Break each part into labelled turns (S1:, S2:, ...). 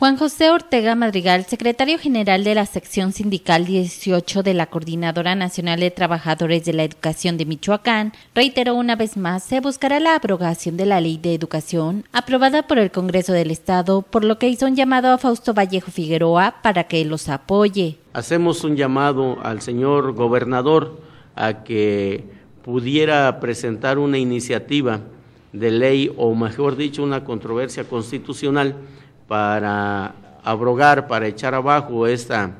S1: Juan José Ortega Madrigal, secretario general de la sección sindical 18 de la Coordinadora Nacional de Trabajadores de la Educación de Michoacán, reiteró una vez más se buscará la abrogación de la Ley de Educación aprobada por el Congreso del Estado, por lo que hizo un llamado a Fausto Vallejo Figueroa para que los apoye.
S2: Hacemos un llamado al señor gobernador a que pudiera presentar una iniciativa de ley o mejor dicho una controversia constitucional para abrogar, para echar abajo esta,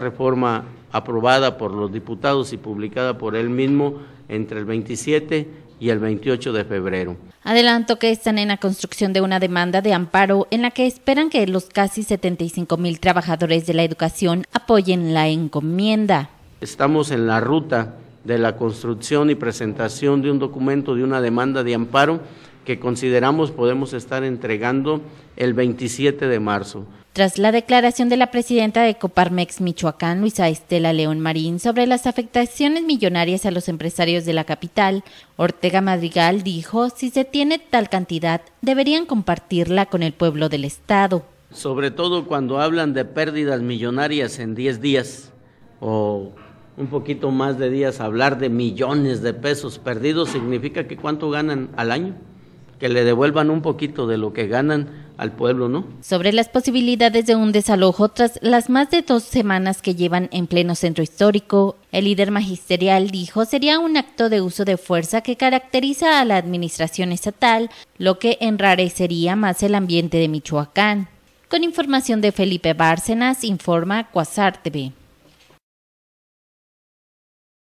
S2: reforma aprobada por los diputados y publicada por él mismo entre el 27 y el 28 de febrero.
S1: Adelanto que están en la construcción de una demanda de amparo en la que esperan que los casi 75 mil trabajadores de la educación apoyen la encomienda.
S2: Estamos en la ruta de la construcción y presentación de un documento de una demanda de amparo que consideramos podemos estar entregando el 27 de marzo.
S1: Tras la declaración de la presidenta de Coparmex Michoacán, Luisa Estela León Marín, sobre las afectaciones millonarias a los empresarios de la capital, Ortega Madrigal dijo, si se tiene tal cantidad, deberían compartirla con el pueblo del Estado.
S2: Sobre todo cuando hablan de pérdidas millonarias en 10 días o un poquito más de días, hablar de millones de pesos perdidos significa que cuánto ganan al año que le devuelvan un poquito de lo que ganan al pueblo, ¿no?
S1: Sobre las posibilidades de un desalojo tras las más de dos semanas que llevan en pleno centro histórico, el líder magisterial dijo sería un acto de uso de fuerza que caracteriza a la administración estatal, lo que enrarecería más el ambiente de Michoacán. Con información
S2: de Felipe Bárcenas, informa Cuasar